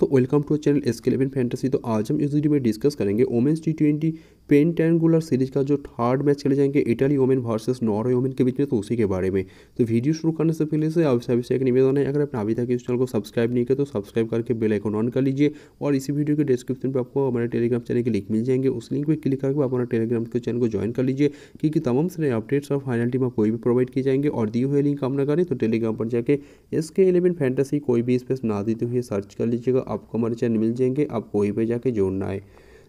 दोस्तों welcome to channel S K eleven fantasy तो आज हम इस वीडियो में डिस्कस करेंगे women's T twenty pentangular series का जो थर्ड मैच खेले जाएंगे Italy women versus Norway women के बीच में तो उसी के बारे में तो वीडियो शुरू करने से पहले से आप सभी से एक निवेदन है अगर आपने अभी तक इस चैनल को सब्सक्राइब नहीं किया तो सब्सक्राइब करके बेल आइकन ऑन कर लीजिए और इसी वीडियो के डिस्क्रिप्शन पर आपको हमारे टेलीग्राम चैनल के लिंक मिल जाएंगे उस लिंक पर क्लिक करके आप हमारे टेलीग्राम के चैनल को ज्वाइन कर लीजिए क्योंकि तमाम सारे अपडेट्स और फाइनल टीम आपको भी प्रोवाइड किए जाएंगे और दिए हुए लिंक हम न करें तो टेलीग्राम पर जाकर के इलेवन फैंटेसी कोई भी स्पेस ना देते हुए सर्च कर लीजिएगा आपको हमारे चैनल मिल जाएंगे आप कोई पर जाकर जोड़ना है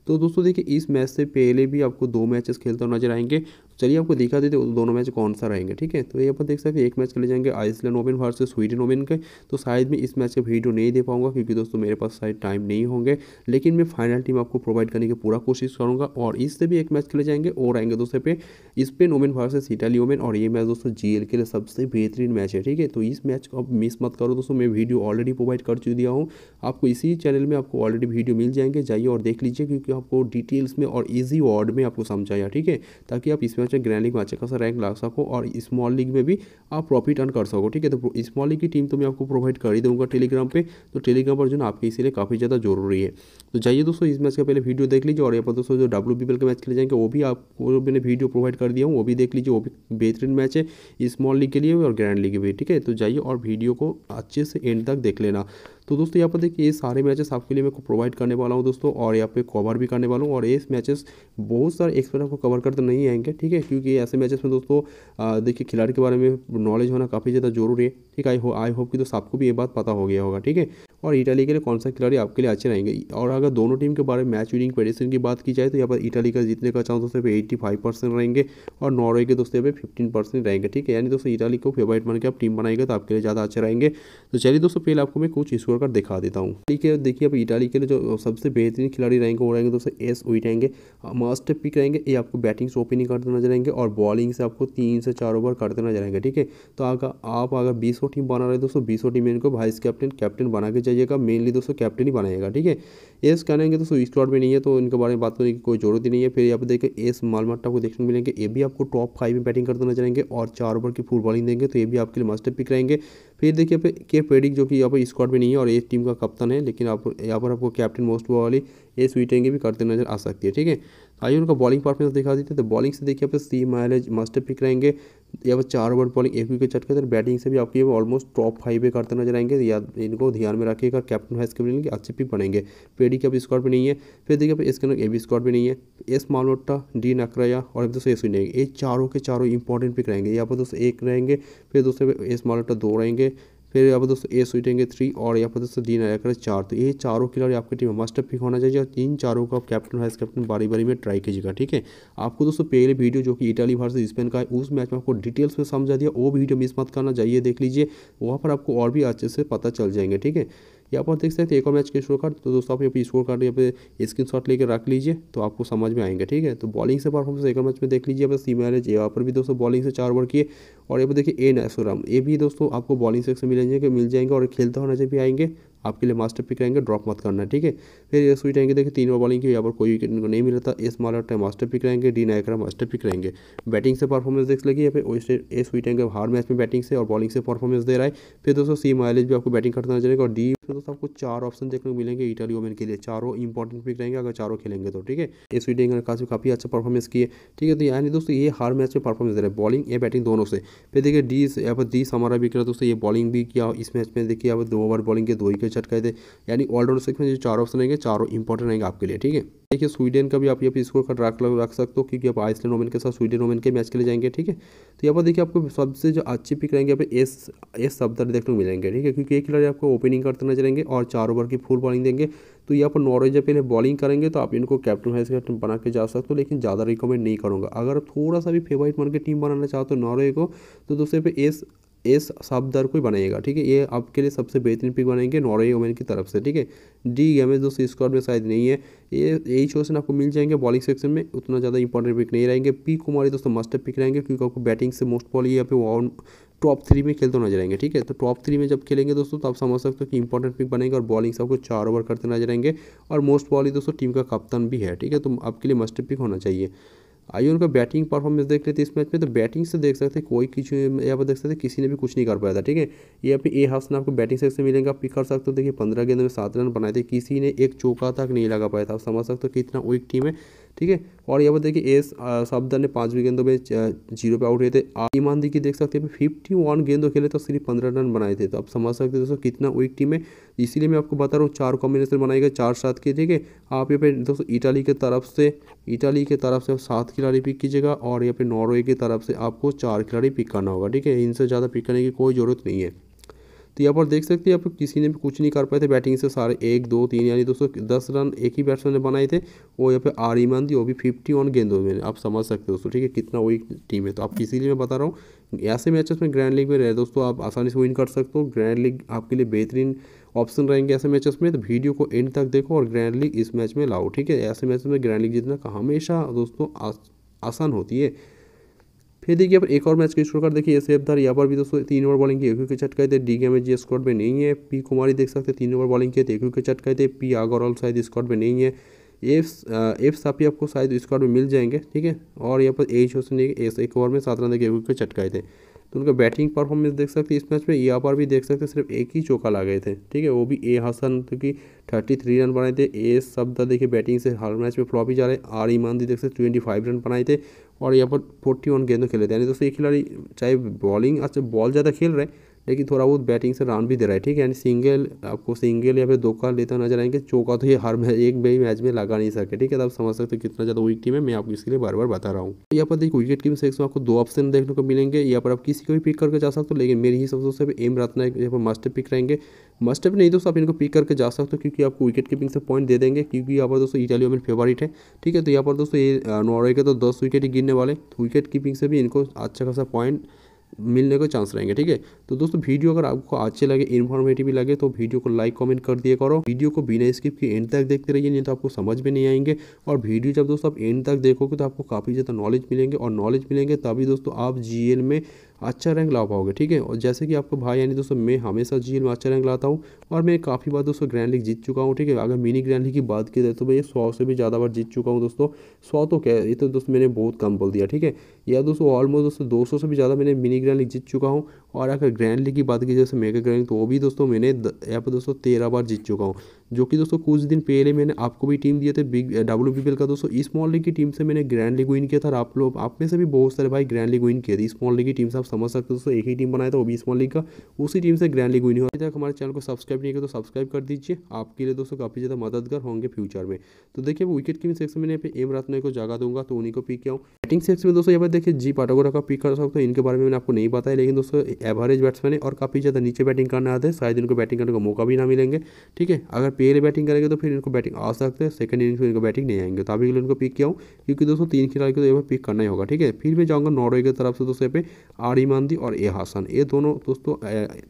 तो दोस्तों देखिए इस मैच से पहले भी आपको दो मैचेस खेलते हुए नजर आएंगे चलिए आपको दिखा देते दोनों मैच कौन सा रहेंगे ठीक है तो ये अपन देख सकते हैं एक मैच खेले जाएंगे Iceland open versus Sweden open के तो शायद मैं इस मैच का वीडियो नहीं दे पाऊंगा क्योंकि दोस्तों मेरे पास शायद टाइम नहीं होंगे लेकिन मैं फाइनल टीम आपको प्रोवाइड करने की पूरा कोशिश करूँगा और इससे भी एक मैच खेले जाएंगे और आएंगे दोस्तों पे Spain women versus Italy women और ये मैच दोस्तों जी के लिए सबसे बेहतरीन मैच है ठीक है तो इस मैच को अब मिस मत करो दोस्तों मैं वीडियो ऑलरेडी प्रोवाइड कर चुकी दिया हूँ आपको इसी चैनल में आपको ऑलरेडी वीडियो मिल जाएंगे जाइए और देख लीजिए क्योंकि आपको डिटेल्स में और ईजी वर्ड में आपको समझाया ठीक है ताकि आप इस चाहे ग्रैंड लीग में अच्छा खासा रैंक ला सको और स्मॉल लीग में भी आप प्रॉफिट अर्न कर सको ठीक है तो स्मॉल लीग की टीम तो मैं आपको प्रोवाइड कर ही दूंगा टेलीग्राम पर तो टेलीग्राम पर जो ना आपके इसीलिए काफ़ी ज़्यादा जरूरी है तो जाइए दोस्तों इस मैच का पहले वीडियो देख लीजिए और यहाँ पर दोस्तों जो डब्ल्यू बी एल का मैच खेले जाएंगे वो भी आपको मैंने वीडियो प्रोवाइड कर दिया हूँ वो भी देख लीजिए वो भी बेहतरीन मैच है स्मॉल लीग के लिए और ग्रैंड लीग भी ठीक है तो जाइए और वीडियो को अच्छे से एंड तक देख लेना तो दोस्तों यहाँ पर देखिए ये सारे मैचेस आपके लिए मैं प्रोवाइड करने वाला हूँ दोस्तों और यहाँ पे कवर भी करने वाला हूँ और ये मैचेस बहुत सारे एक्सपर्ट आपको कवर करते नहीं आएंगे ठीक है क्योंकि ऐसे मैचेस में दोस्तों देखिए खिलाड़ी के बारे में नॉलेज होना काफ़ी ज़्यादा जरूरी है ठीक आई हो आई होप कि दोस्तों आपको भी ये बात पता हो गया होगा ठीक है और इटाली के लिए कौन सा खिलाड़ी आपके लिए अच्छे रहेंगे और अगर दोनों टीम के बारे में मैच विनिंग पेडिशन की बात की जाए तो यहाँ पर इटाली का जीतने का चांस दोस्तों एट्टी फाइव परसेंट रहेंगे और नॉर्वे के दोस्तों पे फिफ्टीन परसेंट रहेंगे ठीक है यानी दोस्तों इटाली को फेवरेट बन के आप टीम बनाएंगे तो आपके लिए ज़्यादा अच्छे रहेंगे तो चलिए दोस्तों पहले आपको मैं कुछ स्कोर तोड़कर दिखा देता हूँ ठीक है देखिए अब इटाली के लिए जो सबसे बेहतरीन खिलाड़ी रहेंगे वो रहेंगे दोस्तों एस ओइट रहेंगे मास्टर पिक रहेंगे ये आपको बैटिंग से ओपनिंग करते नजर आएंगे और बॉलिंग से आपको तीन से चार ओवर करते नजर आएंगे ठीक है तो अगर आप अगर बीसों टीम बना रहे दोस्तों बीसों टीम इनको वाइस कैप्टन कैप्टन बना के जाइएगा मेनली दोस्तों कैप्टन ही बनाएगा ठीक है एस करेंगे दोस्तों स्क्वाड में नहीं है तो इनके बारे में बात करने की कोई जरूरत ही नहीं है फिर यहाँ पर देखिए एस मालमट्टा को देखने मिलेंगे ये भी आपको टॉप फाइव में बैटिंग करते नजर आएंगे और चार ओवर की फुल बॉलिंग देंगे तो ये भी आपके लिए मास्टर पिक रहेंगे फिर देखिए पे के पेडिक जो कि यहाँ पर स्क्वाड में नहीं है और ये टीम का कप्तान है लेकिन आप यहाँ पर आपको कैप्टन मोस्ट वाली ये स्वीटेंगे भी करते नजर आ सकती है ठीक है आइए उनका बॉलिंग परफॉर्मेंस दिखा देते तो बॉलिंग से देखिए यहाँ पे सी माइलेज मास्टर पिक रहेंगे या चार ओवर बॉलिंग एक विकेट चटके तो बैटिंग से भी आपकी ऑलमोस्ट टॉप फाइव पे करते नजर आएंगे या इनको ध्यान में रखिएगा कैप्टन हाइस के लेंगे अच्छे पिक बनेंगे पेडी के अब स्क्वाड भी नहीं है फिर देखिए इसके अंदर ए बी स्क्वाड भी नहीं है एस मालोटा डी नकराया और एक दोस्तों एस नहीं ये चारों के चारों इंपॉर्टेंट पिक रहेंगे यहाँ पर दोस्तों एक रहेंगे फिर दोस्तों एस मालोटा दो रहेंगे फिर यहाँ पर दोस्तों ए सुइटेंगे थ्री और यहाँ पर दोस्तों डी आया चार तो ये चारों खिलाड़ी आपकी टीम में मस्ट पिक होना चाहिए और इन चारों को आप कैप्टन वाइस कैप्टन बारी बारी में ट्राई कीजिएगा ठीक है आपको दोस्तों पहले वीडियो जो कि इटाली भारत स्पेन का है उस मैच में आपको डिटेल्स में समझा दिया वो वीडियो मिस मत करना चाहिए देख लीजिए वहाँ पर आपको और भी अच्छे से पता चल जाएंगे ठीक है यहाँ पर देख सकते हैं एक और मैच के स्कोर कार्ड तो दोस्तों आप यहाँ पे स्कोर कार्ड यहाँ पे स्क्रीन शॉट लेकर रख लीजिए तो आपको समझ में आएंगे ठीक है तो बॉलिंग से परफॉर्मेंस एक और मैच में देख लीजिए बस सी मैरेज यहाँ पर भी दोस्तों बॉलिंग से चार ओवर किए और यहाँ पर देखिए ए नैसोराम ये भी दोस्तों आपको बॉलिंग से मिल जाएंगे मिल जाएंगे और खेलते हुए नजर भी आएंगे आपके लिए मास्टर पिक रहेंगे ड्रॉप मत करना ठीक है फिर ये स्वीट रहेंगे देखिए तीन ओवर बॉलिंग की यहाँ पर कोई विकेट इनको नहीं मिला था एस मालाट मास्टर पिक रहेंगे डी नायकरा मास्टर पिक रहेंगे बैटिंग से परफॉर्मेंस देख लगी फिर ए स्वीट रहेंगे हार मैच में बैटिंग से और बॉलिंग से परफॉर्मेंस दे रहा है फिर दोस्तों सी माइलेज भी आपको बैटिंग करता नजर और डी दोस्तों आपको चार ऑप्शन देखने को मिलेंगे इटली ओमन के लिए चारों इंपॉर्टेंट पिक रहेंगे अगर चारों खेलेंगे तो ठीक है ए स्वीट रहेंगे काफी काफी अच्छा परफॉर्मेंस किए ठीक है तो यानी दोस्तों ये हर मैच में परफॉर्मेंस दे रहा है बॉलिंग या बैटिंग दोनों से फिर देखिए डी यहाँ पर डी हमारा भी कर दोस्तों ये बॉलिंग भी किया इस मैच में देखिए यहाँ पर दो ओवर बॉलिंग के दो विकेट आंसर कर दे यानी ऑलराउंड सेक्शन में जो चार ऑप्शन रहेंगे चारों इंपॉर्टेंट रहेंगे आपके लिए ठीक है देखिए स्वीडन का भी आप यहाँ पे स्कोर का ट्रैक रख सकते हो क्योंकि आप आइसलैंड ओमेन के साथ स्वीडन ओमेन के मैच के लिए जाएंगे ठीक है तो यहाँ पर देखिए आपको सबसे जो अच्छी पिक रहेंगे यहाँ पर एस एस सफदर देखने को मिलेंगे ठीक है क्योंकि एक खिलाड़ी आपको ओपनिंग करते नजर आएंगे और चार ओवर की फुल बॉलिंग देंगे तो यहाँ पर नॉर्वे जब पहले बॉलिंग करेंगे तो आप इनको कैप्टन वाइस कैप्टन बना के जा सकते हो लेकिन ज़्यादा रिकमेंड नहीं करूँगा अगर थोड़ा सा भी फेवरेट मान के टीम बनाना चाहते हो नॉर्वे को तो दूसरे पे एस एस को कोई बनाइएगा ठीक है ये आपके लिए सबसे बेहतरीन पिक बनाएंगे नॉर्वे ओमेन की तरफ से ठीक है डी एम दोस्तों स्क्वाड में शायद नहीं है ये यही चोशन आपको मिल जाएंगे बॉलिंग सेक्शन में उतना ज़्यादा इंपॉर्टेंट पिक नहीं रहेंगे पी कुमारी दोस्तों मस्टर पिक रहेंगे क्योंकि आपको बैटिंग से मोस्ट बॉल या फिर टॉप थ्री में खेलते नजर आएंगे ठीक है तो टॉप थ्री में जब खेलेंगे दोस्तों तो आप समझ सकते हो कि इंपॉर्टेंट पिक बनेंगे और बॉलिंग से आपको चार ओवर करते नजर आएंगे और मोस्ट बॉली दोस्तों टीम का कप्तान भी है ठीक है तो आपके लिए मस्टर पिक होना चाहिए आइए उनका बैटिंग परफॉर्मेंस देख लेते इस मैच में तो बैटिंग से देख सकते हैं कोई किसी यहाँ पर देख सकते हैं किसी ने भी कुछ नहीं कर पाया था ठीक है ये पे ए हाफ ने आपको बैटिंग सेक्शन मिलेंगे आप पिक कर सकते हो देखिए पंद्रह गेंद में सात रन बनाए थे किसी ने एक चौका तक नहीं लगा पाया था आप समझ सकते हो कितना वीक टीम है ठीक है और यहाँ पर देखिए एस सावधान ने पाँच भी गेंदों में जीरो पे आउट हुए थे ईमान देखिए देख सकते हैं फिफ्टी वन गेंदों खेले तो सिर्फ पंद्रह रन बनाए थे तो आप समझ सकते हैं दोस्तों कितना वीक टीम है इसीलिए मैं आपको बता रहा हूँ चार कॉम्बिनेशन बनाए गए चार सात के ठीक है आप यहाँ पे दोस्तों इटाली के तरफ से इटाली के तरफ से आप सात खिलाड़ी पिक कीजिएगा और यहाँ पे नॉर्वे की तरफ से आपको चार खिलाड़ी पिक करना होगा ठीक है इनसे ज़्यादा पिक करने की कोई ज़रूरत नहीं है तो यहाँ पर देख सकते हैं आप किसी ने भी कुछ नहीं कर पाए थे बैटिंग से सारे एक दो तीन यानी दोस्तों दस रन एक ही बैट्समैन ने बनाए थे वो यहाँ पे आर ईमान दी वो भी फिफ्टी ऑन गेंदों में आप समझ सकते हो दोस्तों ठीक है कितना वही टीम है तो किसी लिए मैं बता रहा हूँ ऐसे मैचेस में ग्रैंड लीग में रहे दोस्तों आप आसानी से विन कर सकते हो ग्रैंड लीग आपके लिए बेहतरीन ऑप्शन रहेंगे ऐसे मैचेस में तो वीडियो को एंड तक देखो और ग्रैंड लीग इस मैच में लाओ ठीक है ऐसे मैच में ग्रैंड लीग जीतना हमेशा दोस्तों आसान होती है फिर देखिए अपन एक और मैच का स्कोर कर देखिए सेफदार यहाँ पर भी दोस्तों तीन ओवर बॉलिंग की एक विकेट चटकाए थे डी गेम जी स्कॉट में नहीं है पी कुमारी देख सकते तीन ओवर बॉलिंग किए थे एक विकेट चटकाए थे पी आगरवाल शायद स्कॉट में नहीं है एफ एफ साफी आपको शायद स्कॉट में मिल जाएंगे ठीक है और यहाँ पर एच होने एक ओवर में सात रन देखिए एक विकेट चटकाए थे तो उनका बैटिंग परफॉर्मेंस देख सकते इस मैच में यहाँ पर भी देख सकते सिर्फ एक ही चौका गए थे ठीक है वो भी ए हसन की थर्टी थ्री रन बनाए थे ए सब्दा देखिए बैटिंग से हर मैच में फ्लॉप ही जा रहे हैं आर ईमान देख सकते ट्वेंटी फाइव रन बनाए थे और यहाँ पर फोर्टी वन गेंदों खेले थे यानी दोस्तों ये खिलाड़ी चाहे बॉलिंग अच्छा बॉल ज़्यादा खेल रहे हैं लेकिन थोड़ा बहुत बैटिंग से रन भी दे रहा है ठीक है यानी सिंगल आपको सिंगल या फिर दो लेता नजर आएंगे चौका तो ये हर एक भी मैच में लगा नहीं सके ठीक है तो आप समझ सकते हो कितना ज़्यादा वीक टीम है मैं आपको इसके लिए बार बार बता रहा हूँ यहाँ पर देखिए विकेट कीपिंग सेक्स में आपको दो ऑप्शन देखने को मिलेंगे यहाँ पर आप किसी को भी पिक करके जा सकते हो लेकिन मेरे हिसाब से एम रत्ना यहाँ पर मास्टर पिक रहेंगे मास्टर भी नहीं दोस्तों आप इनको पिक करके जा सकते हो क्योंकि आपको विकेट कीपिंग से पॉइंट दे देंगे क्योंकि यहाँ पर दोस्तों इटालियो में फेवरेट है ठीक है तो यहाँ पर दोस्तों ये नॉर्वे के तो दस विकेट ही गिरने वाले विकेट तो कीपिंग से भी इनको अच्छा खासा पॉइंट मिलने का चांस रहेंगे ठीक है तो दोस्तों वीडियो अगर आपको अच्छे लगे इन्फॉर्मेटिव लगे तो वीडियो को लाइक कमेंट कर दिया करो वीडियो को बिना स्किप के एंड तक देखते रहिए नहीं तो आपको समझ में नहीं आएंगे और वीडियो जब दोस्तों आप एंड तक देखोगे तो आपको काफ़ी ज़्यादा नॉलेज मिलेंगे और नॉलेज मिलेंगे तभी दोस्तों आप जी में अच्छा रैंक ला पाओगे ठीक है और जैसे कि आपको भाई यानी दोस्तों मैं हमेशा जी में अच्छा रैंक लाता हूँ और मैं काफ़ी बार दोस्तों ग्रैंड लीग जीत चुका हूँ ठीक है अगर मिनी ग्रैंड लीग की बात की जाए तो मैं सौ से भी ज़्यादा बार जीत चुका हूँ दोस्तों सौ तो क्या ये तो दोस्तों मैंने बहुत कम बोल दिया ठीक है या दोस्तों ऑलमोस्ट दोस्तों दो सौ से भी ज़्यादा मैंने मिनी ग्रैंड लीग जीत चुका हूँ और अगर ग्रैंड लीग की बात की जैसे मेगा ग्रैंड तो वो भी दोस्तों मैंने यहाँ पर दोस्तों तेरह बार जीत चुका हूँ जो कि दोस्तों कुछ दिन पहले मैंने आपको भी टीम दिए थे बिग डब्ल्यू बी का दोस्तों स्मॉल लीग की टीम से मैंने ग्रैंड लीग विन किया था और आप लोग आप में से भी बहुत सारे भाई ग्रैंड लीग विन किए थे स्मॉल लीग की टीम से आप समझ सकते हो दोस्तों एक ही टीम बनाया था वो भी स्मॉल लीग का उसी टीम से ग्रैंड लीग विन हुआ तक हमारे चैनल को सब्सक्राइब नहीं किया तो सब्सक्राइब कर दीजिए आपके लिए दोस्तों काफ़ी ज़्यादा मददगार होंगे फ्यूचर में तो देखिए विकेट कीपिंग सेक्शन में पे एम रत्न को जगह दूंगा तो उन्हीं को पिक किया हूँ बैटिंग सेक्शन में दोस्तों यहाँ पर देखिए जी पाटागोरा का पिक कर सकते हो इनके बारे में मैंने आपको नहीं बताया लेकिन दोस्तों एवरेज बैट्समैन है और काफ़ी ज़्यादा नीचे बैटिंग करने आते हैं शायद इनको बैटिंग करने का मौका भी ना मिलेंगे ठीक है अगर पेयर बैटिंग करेंगे तो फिर इनको बैटिंग आ सकते हैं सेकंड इनिंग्स में इनको बैटिंग नहीं आएंगे तो अभी के लिए इनको पिक किया हूँ क्योंकि दोस्तों तीन खिलाड़ी को तो पिक करना ही होगा ठीक है फिर मैं जाऊँगा नॉर्वे की तरफ से दोस्तों यहाँ पे आर इमानदी और ए हासन ये दोनों दोस्तों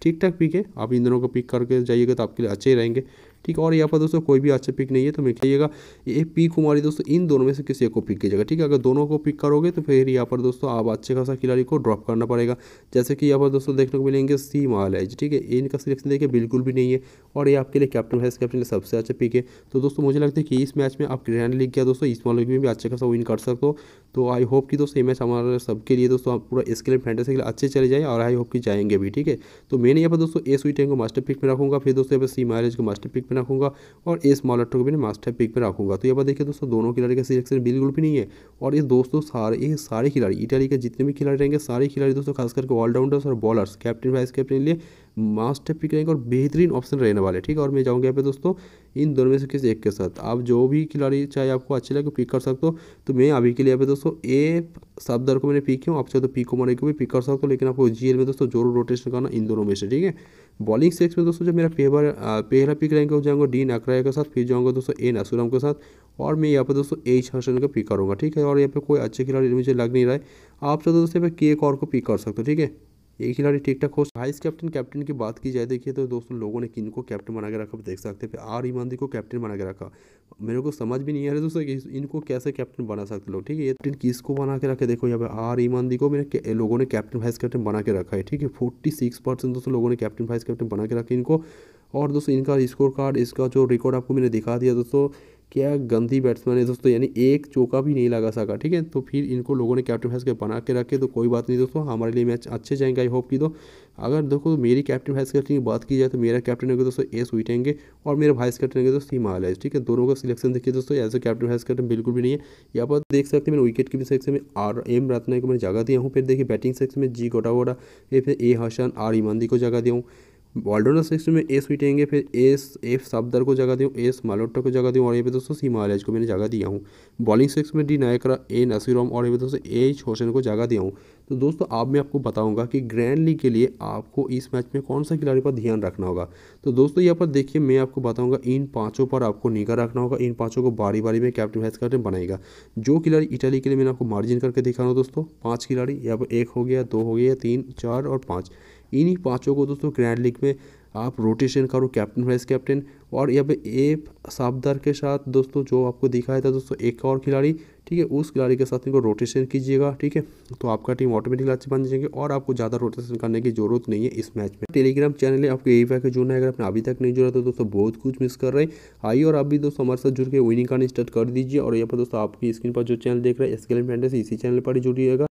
ठीक ठाक पिक है आप इन दोनों को पिक करके जाइएगा तो आपके लिए अच्छे ही रहेंगे ठीक और यहाँ पर दोस्तों कोई भी अच्छा पिक नहीं है तो मैं कहिएगा ये पी कुमारी दोस्तों इन दोनों में से किसी एक को पिक कीजिएगा ठीक है अगर दोनों को पिक करोगे तो फिर यहाँ पर दोस्तों आप अच्छे खासा खिलाड़ी को ड्रॉप करना पड़ेगा जैसे कि यहाँ पर दोस्तों देखने को मिलेंगे सी महालैज ठीक है इनका सिलेक्शन देखिए बिल्कुल भी नहीं है और ये आपके लिए कैप्टन वाइस कैप्टन सबसे अच्छा पिक है तो दोस्तों मुझे लगता है कि इस मैच में आप ग्रैंड लीग गया दोस्तों इस लीग में भी अच्छा खासा विन कर सकते हो तो आई होप कि दोस्तों ये मैच हमारे सबके लिए दोस्तों आप पूरा इसके लिए फैंटेसी के लिए अच्छे चले जाए और आई होप कि जाएंगे भी ठीक है तो मैंने यहाँ पर दोस्तों ए स्वी को मास्टर पिक में रखूँगा फिर दोस्तों यहाँ पर सी महाराज को मास्टर पिक में में रखूँगा और ए स्मॉल लेटर को भी मास्टर टाइप पिक में रखूँगा तो यहाँ पर देखिए दोस्तों दोनों खिलाड़ी का सिलेक्शन बिल्कुल भी नहीं है और ये दोस्तों सारे ये सारे खिलाड़ी इटाली के जितने भी खिलाड़ी रहेंगे सारे खिलाड़ी दोस्तों खास करके ऑलराउंडर्स और बॉलर्स कैप्टन वाइस कैप्टन लिए मास्टर पिक रहेंगे और बेहतरीन ऑप्शन रहने वाले ठीक है और मैं जाऊँगा यहाँ पे दोस्तों इन दोनों में से किसी एक के साथ आप जो भी खिलाड़ी चाहे आपको अच्छे लगे पिक कर सकते हो तो मैं अभी के लिए यहाँ दोस्तों ए साबदार को मैंने पिक किया आप चाहे तो पी मारे को भी पिक कर सकते हो लेकिन आपको जी में दोस्तों जोर रोटेशन करना इन दोनों में से ठीक है बॉलिंग सेक्स में दोस्तों जब मेरा पेवर पहला पिक रहेंगे हो जाऊँगा डी नाकराया के साथ फिर जाऊँगा दोस्तों ए नासुराम के साथ और मैं यहाँ पर दोस्तों एच हर्सन का पिक करूँगा ठीक है और यहाँ पर कोई अच्छे खिलाड़ी मुझे लग नहीं रहा है आप चाहते तो दोस्तों यहाँ पे के और को पिक कर सकते हो ठीक है ये खिलाड़ी ठीक ठाक हो वाइस कैप्टन कैप्टन की बात की जाए देखिए तो दोस्तों लोगों ने किन को कैप्टन बना के रखा देख सकते फिर आर ईमानदी को कैप्टन बना के रखा मेरे को समझ भी नहीं आ रहा दोस्तों कि इनको कैसे कैप्टन बना सकते लोग ठीक है ये कैप्टन किस को बना के रखे देखो यहाँ पे आर ईमानदी को मेरे लोगों ने कैप्टन वाइस कैप्टन बना के रखा है ठीक है फोर्टी सिक्स परसेंट दोस्तों लोगों ने कैप्टन वाइस कैप्टन बना के रखा इनको और दोस्तों इनका स्कोर कार्ड इसका जो रिकॉर्ड आपको मैंने दिखा दिया दोस्तों क्या गंदी बैट्समैन है दोस्तों यानी एक चौका भी नहीं लगा सका ठीक है तो फिर इनको लोगों ने कैप्टन हैस के बना के रखे तो कोई बात नहीं दोस्तों हमारे लिए मैच अच्छे जाएंगे आई होप की तो अगर देखो मेरी कैप्टन हैस कैप्टन की बात की जाए तो मेरा कैप्टन होगा दोस्तों एस विटेंगे और मेरे वाइस कैप्टन होगा दोस्तों हिमालय ठीक है दोनों का सिलेक्शन देखिए दोस्तों as a captain vice captain बिल्कुल भी नहीं है यहाँ पर देख सकते मैंने विकेट कीपिंग सेक्शन में आर एम रत्ना को मैंने जगह दिया हूँ फिर देखिए बैटिंग सेक्शन में जी वोटा फिर ए हसन आर ईमानदी को जगह दिया हूँ वाल्डोना सिक्स में एस मिटेंगे फिर एस एफ सफदर को जगह दूँ एस मालोटा को जगह दूँ और ये भी दोस्तों सी महाराज को मैंने जगह दिया हूँ बॉलिंग सिक्स में डी नायकरा ए नसीरम और ये भी दोस्तों एच छोशन को जगह दिया हूँ तो दोस्तों आप मैं आपको बताऊंगा कि ग्रैंड लीग के लिए आपको इस मैच में कौन सा खिलाड़ी पर ध्यान रखना होगा तो दोस्तों यहाँ पर देखिए मैं आपको बताऊंगा इन पांचों पर आपको निगाह रखना होगा इन पांचों को बारी बारी में कैप्टन वाइस कैप्टन बनाएगा जो खिलाड़ी इटली के लिए मैंने आपको मार्जिन करके दिखा रहा हूँ दोस्तों पाँच खिलाड़ी यहाँ पर एक हो गया दो हो गया तीन चार और पाँच इन्हीं पाँचों को दोस्तों ग्रैंड लीग में आप रोटेशन करो कैप्टन वाइस कैप्टन और यहाँ पे ए साबदार के साथ दोस्तों जो आपको दिखाया था दोस्तों एक और खिलाड़ी ठीक है उस खिलाड़ी के साथ इनको रोटेशन कीजिएगा ठीक है तो आपका टीम ऑटोमेटिकली अच्छी बन जाएंगे और आपको ज़्यादा रोटेशन करने की जरूरत नहीं है इस मैच में टेलीग्राम चैनल है आपको यही पैकेज जुड़ना है अगर आपने अभी तक नहीं जुड़ा तो दोस्तों बहुत कुछ मिस कर रहे हैं आइए और आप भी दोस्तों हमारे साथ जुड़ के विनिंग करना स्टार्ट कर दीजिए और यहाँ पर दोस्तों आपकी स्क्रीन पर जो चैनल देख रहे हैं एस के इसी चैनल पर ही जुड़िएगा